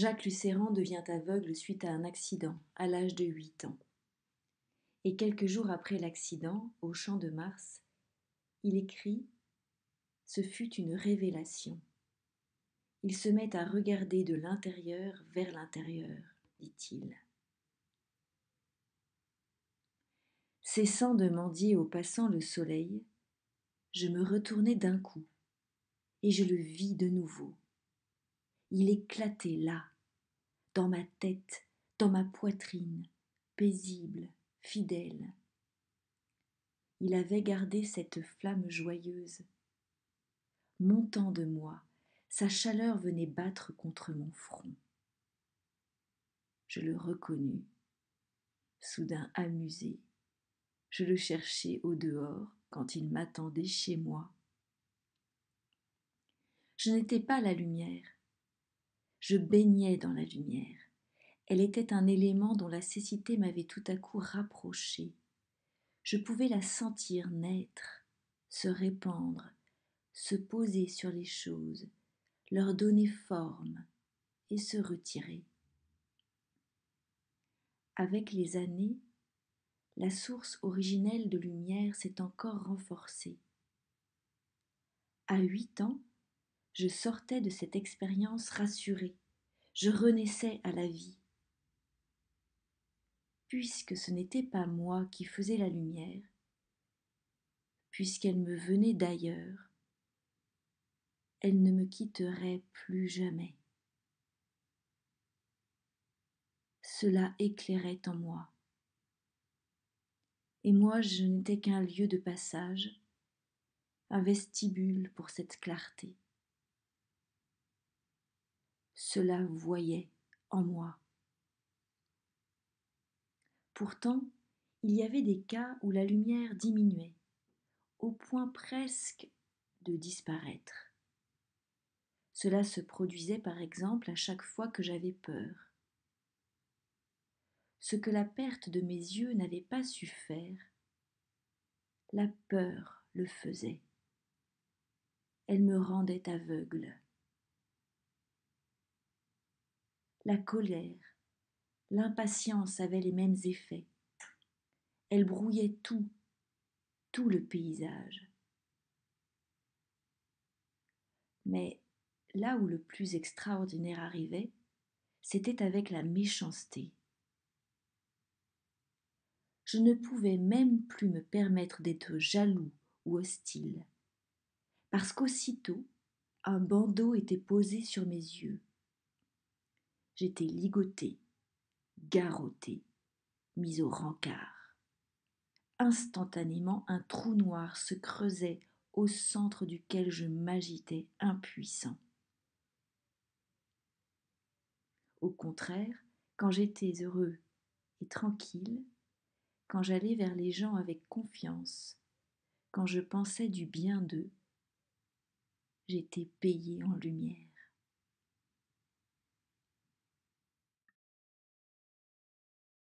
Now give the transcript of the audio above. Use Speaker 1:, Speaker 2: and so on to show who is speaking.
Speaker 1: Jacques Lucéran devient aveugle suite à un accident, à l'âge de 8 ans. Et quelques jours après l'accident, au champ de Mars, il écrit Ce fut une révélation. Il se met à regarder de l'intérieur vers l'intérieur, dit-il. Cessant de mendier au passant le soleil, je me retournai d'un coup, et je le vis de nouveau. Il éclatait là, dans ma tête, dans ma poitrine, paisible, fidèle. Il avait gardé cette flamme joyeuse. Montant de moi, sa chaleur venait battre contre mon front. Je le reconnus, soudain amusé. Je le cherchais au dehors quand il m'attendait chez moi. Je n'étais pas la lumière, je baignais dans la lumière. Elle était un élément dont la cécité m'avait tout à coup rapproché. Je pouvais la sentir naître, se répandre, se poser sur les choses, leur donner forme et se retirer. Avec les années, la source originelle de lumière s'est encore renforcée. À huit ans, je sortais de cette expérience rassurée, je renaissais à la vie. Puisque ce n'était pas moi qui faisais la lumière, puisqu'elle me venait d'ailleurs, elle ne me quitterait plus jamais. Cela éclairait en moi. Et moi, je n'étais qu'un lieu de passage, un vestibule pour cette clarté cela voyait en moi. Pourtant, il y avait des cas où la lumière diminuait, au point presque de disparaître. Cela se produisait par exemple à chaque fois que j'avais peur. Ce que la perte de mes yeux n'avait pas su faire, la peur le faisait. Elle me rendait aveugle. la colère, l'impatience avaient les mêmes effets. Elle brouillait tout, tout le paysage. Mais là où le plus extraordinaire arrivait, c'était avec la méchanceté. Je ne pouvais même plus me permettre d'être jaloux ou hostile, parce qu'aussitôt un bandeau était posé sur mes yeux j'étais ligotée, garrottée, mise au rencard. Instantanément, un trou noir se creusait au centre duquel je m'agitais impuissant. Au contraire, quand j'étais heureux et tranquille, quand j'allais vers les gens avec confiance, quand je pensais du bien d'eux, j'étais payé en lumière.